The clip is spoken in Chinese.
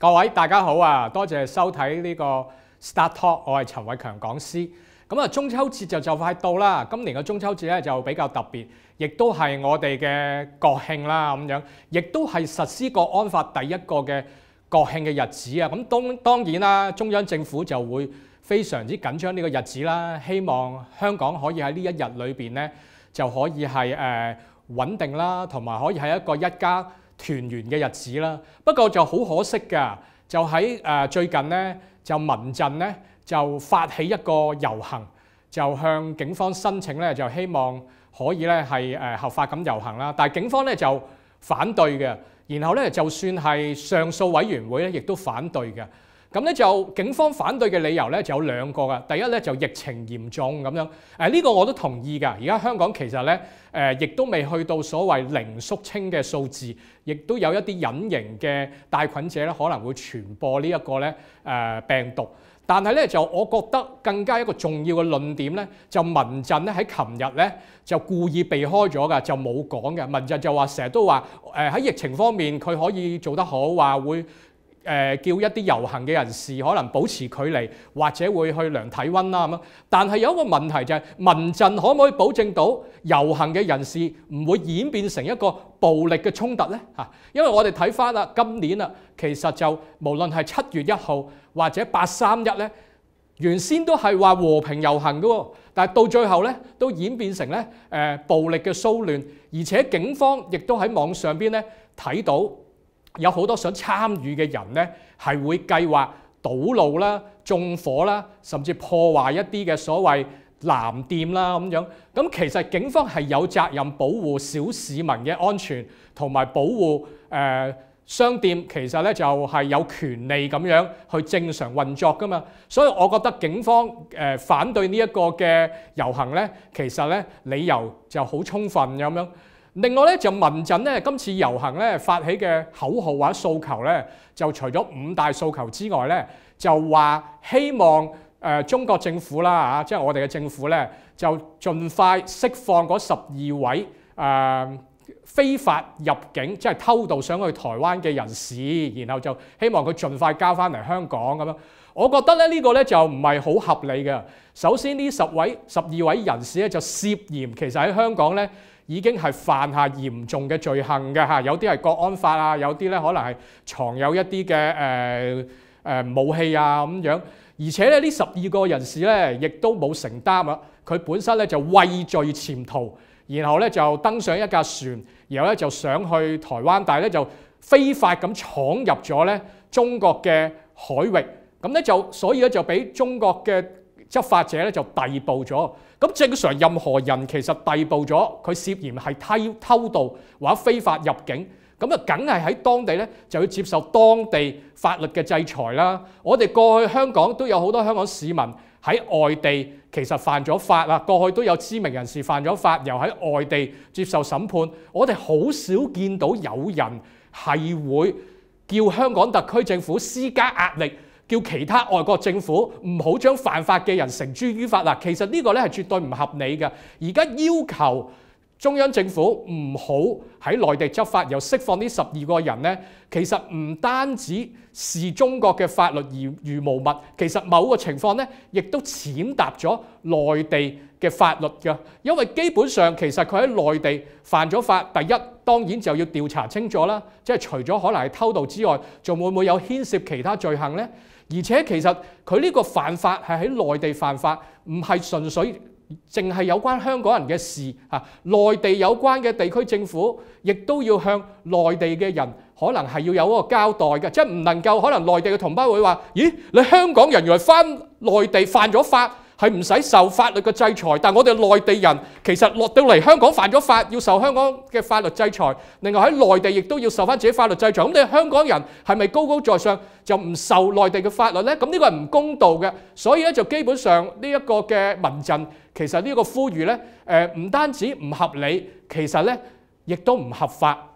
各位大家好啊，多謝收睇呢個 Start Talk，我係陳偉強講師。咁啊，中秋節就就快到啦，今年嘅中秋節咧就比較特別，亦都係我哋嘅國慶啦咁樣，亦都係實施《國安法》第一個嘅國慶嘅日子啊。咁當當然啦，中央政府就會非常之緊張呢個日子啦，希望香港可以喺呢一日裏面咧就可以係誒穩定啦，同埋可以係一個一家。團圓嘅日子啦，不過就好可惜嘅，就喺誒最近咧，就民鎮咧就發起一個遊行，就向警方申請咧，就希望可以咧係誒合法咁遊行啦，但係警方咧就反對嘅，然後咧就算係上訴委員會咧，亦都反對嘅。咁咧就警方反對嘅理由咧就有兩個嘅，第一咧就疫情嚴重咁樣，誒呢個我都同意噶。而家香港其實咧誒亦都未去到所謂零縮清嘅數字，亦都有一啲隱形嘅帶菌者咧可能會傳播呢一個咧誒病毒。但係咧就我覺得更加一個重要嘅論點咧，就民陣咧喺琴日咧就故意避開咗噶，就冇講嘅。民陣就話成日都話誒喺疫情方面佢可以做得好，話會。誒叫一啲遊行嘅人士可能保持距離，或者會去量體温啦咁但係有一個問題就係，民陣可唔可以保證到遊行嘅人士唔會演變成一個暴力嘅衝突呢？嚇，因為我哋睇翻啦，今年啦，其實就無論係七月一號或者八三一呢，原先都係話和平遊行噶喎，但係到最後呢，都演變成咧誒暴力嘅騷亂，而且警方亦都喺網上邊咧睇到。有好多想參與嘅人咧，係會計劃堵路啦、縱火啦，甚至破壞一啲嘅所謂藍店啦咁樣。咁其實警方係有責任保護小市民嘅安全，同埋保護誒商店。其實咧就係有權利咁樣去正常運作噶嘛。所以我覺得警方誒反對呢一個嘅遊行咧，其實咧理由就好充分咁樣。另外咧，就民陣咧，今次遊行咧發起嘅口號或者訴求咧，就除咗五大訴求之外咧，就話希望誒中國政府啦啊，即係我哋嘅政府咧，就盡快釋放嗰十二位誒。非法入境即係偷渡上去台灣嘅人士，然後就希望佢盡快交翻嚟香港咁咯。我覺得咧呢個咧就唔係好合理嘅。首先呢十位十二位人士咧就涉嫌其實喺香港咧已經係犯下嚴重嘅罪行嘅嚇，有啲係國安法啊，有啲咧可能係藏有一啲嘅誒誒武器啊咁樣。而且咧呢十二個人士咧亦都冇承擔啊，佢本身咧就畏罪潛逃。然後咧就登上一架船，然後咧就上去台灣，但係咧就非法咁闖入咗咧中國嘅海域，咁咧就所以咧就俾中國嘅執法者咧就逮捕咗。咁正常任何人其實逮捕咗，佢涉嫌係偷偷渡或者非法入境，咁啊梗係喺當地咧就要接受當地法律嘅制裁啦。我哋過去香港都有好多香港市民。喺外地其實犯咗法啦，過去都有知名人士犯咗法，又喺外地接受審判。我哋好少見到有人係會叫香港特區政府施加壓力，叫其他外國政府唔好將犯法嘅人成諸於法啦。其實呢個咧係絕對唔合理嘅。而家要求。中央政府唔好喺內地執法，又釋放呢十二個人咧。其實唔單止是中國嘅法律而無物，其實某個情況咧，亦都踐踏咗內地嘅法律㗎。因為基本上其實佢喺內地犯咗法，第一當然就要調查清楚啦。即係除咗可能係偷渡之外，仲會唔會有牽涉其他罪行咧？而且其實佢呢個犯法係喺內地犯法，唔係純粹。淨係有關香港人嘅事嚇，內地有關嘅地區政府亦都要向內地嘅人，可能係要有嗰個交代嘅，即係唔能夠可能內地嘅同胞會話：，咦，你香港人原來翻內地犯咗法，係唔使受法律嘅制裁，但我哋內地人其實落到嚟香港犯咗法，要受香港嘅法律制裁，另外喺內地亦都要受翻自己法律制裁。咁你香港人係咪高高在上就唔受內地嘅法律呢？咁呢個係唔公道嘅。所以咧就基本上呢一個嘅民陣。其實呢個呼籲咧，誒唔單止唔合理，其實咧亦都唔合法。